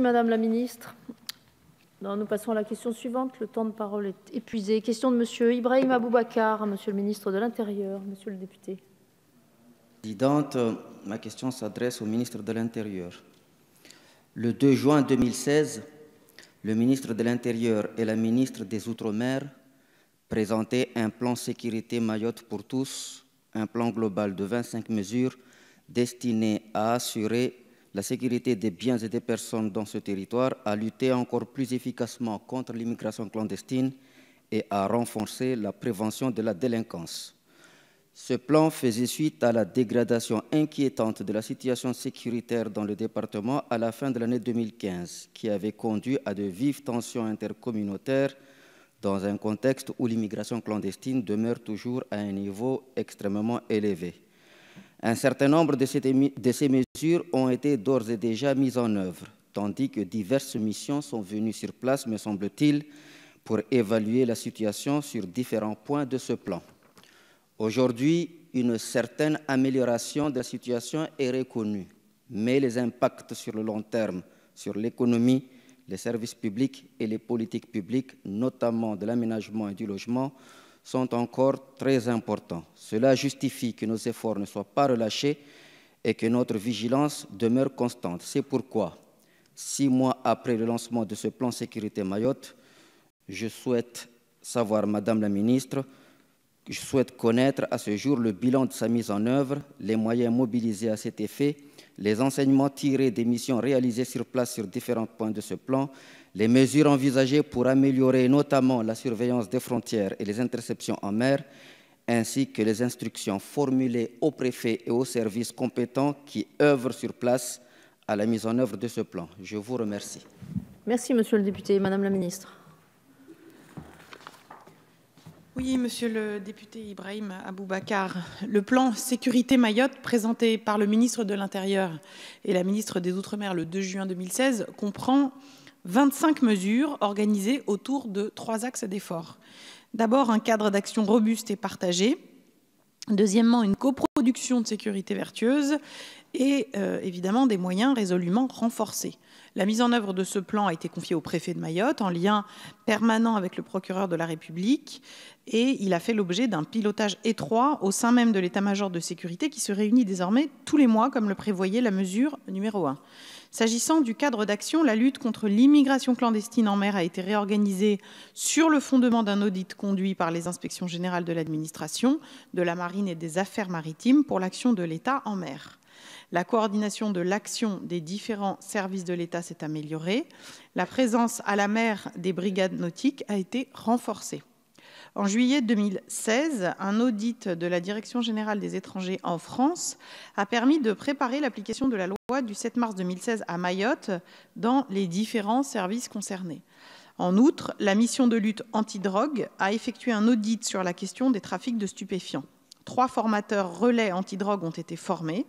Madame la Ministre. nous passons à la question suivante. Le temps de parole est épuisé. Question de Monsieur Ibrahim Aboubakar, Monsieur le ministre de l'Intérieur, Monsieur le député. Présidente, ma question s'adresse au ministre de l'Intérieur. Le 2 juin 2016, le ministre de l'Intérieur et la ministre des Outre-mer présentaient un plan sécurité Mayotte pour tous, un plan global de 25 mesures destiné à assurer la sécurité des biens et des personnes dans ce territoire, a lutté encore plus efficacement contre l'immigration clandestine et a renforcé la prévention de la délinquance. Ce plan faisait suite à la dégradation inquiétante de la situation sécuritaire dans le département à la fin de l'année 2015, qui avait conduit à de vives tensions intercommunautaires dans un contexte où l'immigration clandestine demeure toujours à un niveau extrêmement élevé. Un certain nombre de ces, mesures ont été d'ores et déjà mises en œuvre, tandis que diverses missions sont venues sur place, me semble-t-il, pour évaluer la situation sur différents points de ce plan. Aujourd'hui, une certaine amélioration de la situation est reconnue, mais les impacts sur le long terme, sur l'économie, les services publics et les politiques publiques, notamment de l'aménagement et du logement, sont encore très importants. Cela justifie que nos efforts ne soient pas relâchés et que notre vigilance demeure constante. C'est pourquoi, six mois après le lancement de ce plan sécurité Mayotte, je souhaite savoir, Madame la Ministre, je souhaite connaître à ce jour le bilan de sa mise en œuvre, les moyens mobilisés à cet effet les enseignements tirés des missions réalisées sur place sur différents points de ce plan, les mesures envisagées pour améliorer notamment la surveillance des frontières et les interceptions en mer, ainsi que les instructions formulées aux préfets et aux services compétents qui œuvrent sur place à la mise en œuvre de ce plan. Je vous remercie. Merci, Monsieur le député. Madame la Ministre. Oui, monsieur le député Ibrahim Aboubakar. Le plan Sécurité Mayotte, présenté par le ministre de l'Intérieur et la ministre des Outre-mer le 2 juin 2016, comprend 25 mesures organisées autour de trois axes d'efforts. D'abord, un cadre d'action robuste et partagé. Deuxièmement, une coproduction de sécurité vertueuse et euh, évidemment des moyens résolument renforcés. La mise en œuvre de ce plan a été confiée au préfet de Mayotte en lien permanent avec le procureur de la République et il a fait l'objet d'un pilotage étroit au sein même de l'état-major de sécurité qui se réunit désormais tous les mois comme le prévoyait la mesure numéro 1. S'agissant du cadre d'action, la lutte contre l'immigration clandestine en mer a été réorganisée sur le fondement d'un audit conduit par les inspections générales de l'administration, de la marine et des affaires maritimes pour l'action de l'État en mer. La coordination de l'action des différents services de l'État s'est améliorée. La présence à la mer des brigades nautiques a été renforcée. En juillet 2016, un audit de la Direction générale des étrangers en France a permis de préparer l'application de la loi du 7 mars 2016 à Mayotte dans les différents services concernés. En outre, la mission de lutte antidrogue a effectué un audit sur la question des trafics de stupéfiants. Trois formateurs relais antidrogue ont été formés.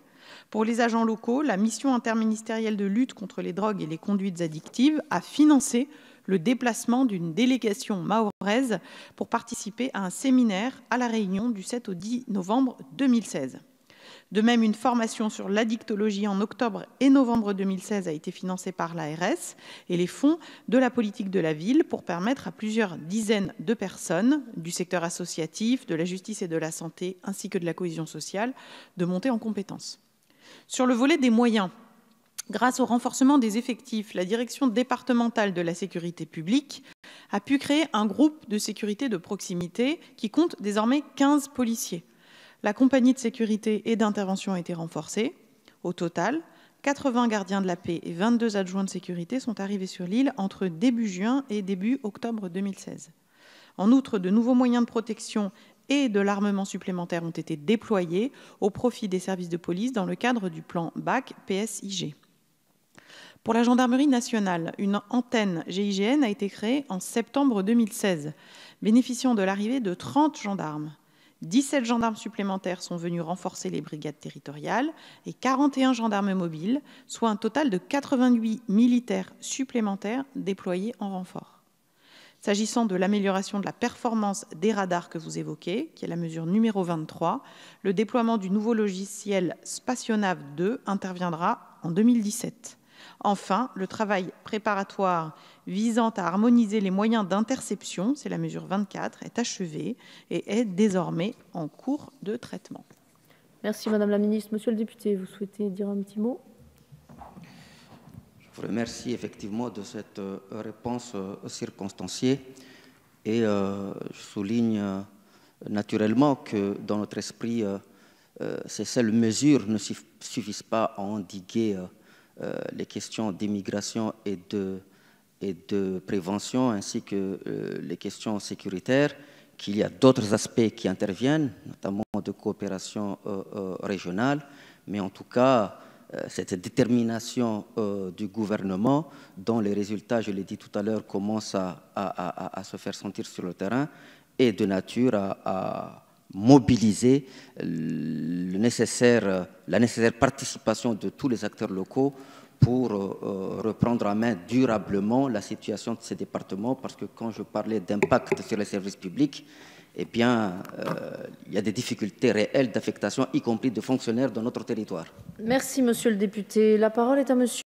Pour les agents locaux, la mission interministérielle de lutte contre les drogues et les conduites addictives a financé le déplacement d'une délégation mahoraise pour participer à un séminaire à La Réunion du 7 au 10 novembre 2016. De même, une formation sur l'addictologie en octobre et novembre 2016 a été financée par l'ARS et les fonds de la politique de la ville pour permettre à plusieurs dizaines de personnes du secteur associatif, de la justice et de la santé, ainsi que de la cohésion sociale, de monter en compétences. Sur le volet des moyens, grâce au renforcement des effectifs, la direction départementale de la sécurité publique a pu créer un groupe de sécurité de proximité qui compte désormais 15 policiers. La compagnie de sécurité et d'intervention a été renforcée. Au total, 80 gardiens de la paix et 22 adjoints de sécurité sont arrivés sur l'île entre début juin et début octobre 2016. En outre, de nouveaux moyens de protection et de l'armement supplémentaire ont été déployés au profit des services de police dans le cadre du plan BAC PSIG. Pour la gendarmerie nationale, une antenne GIGN a été créée en septembre 2016, bénéficiant de l'arrivée de 30 gendarmes. 17 gendarmes supplémentaires sont venus renforcer les brigades territoriales et 41 gendarmes mobiles, soit un total de 88 militaires supplémentaires déployés en renfort. S'agissant de l'amélioration de la performance des radars que vous évoquez, qui est la mesure numéro 23, le déploiement du nouveau logiciel Spationav 2 interviendra en 2017. Enfin, le travail préparatoire visant à harmoniser les moyens d'interception, c'est la mesure 24, est achevé et est désormais en cours de traitement. Merci Madame la Ministre. Monsieur le député, vous souhaitez dire un petit mot vous remercie effectivement de cette euh, réponse euh, circonstanciée et euh, je souligne naturellement que dans notre esprit, ces seules mesures ne suffisent pas à endiguer les questions d'immigration et et de prévention ainsi que les questions sécuritaires, qu'il y a d'autres aspects qui interviennent, notamment de coopération régionale, mais en tout cas, euh, cette détermination euh, du gouvernement, dont les résultats, je l'ai dit tout à l'heure, commencent à, se faire sentir sur le terrain, est de nature à, mobiliser la nécessaire participation de tous les acteurs locaux pour euh, euh, reprendre à main durablement la situation de ces départements, parce que quand je parlais d'impact sur les services publics, eh bien, euh, il y a des difficultés réelles d'affectation, y compris de fonctionnaires dans notre territoire. Merci, monsieur le député. La parole est à monsieur.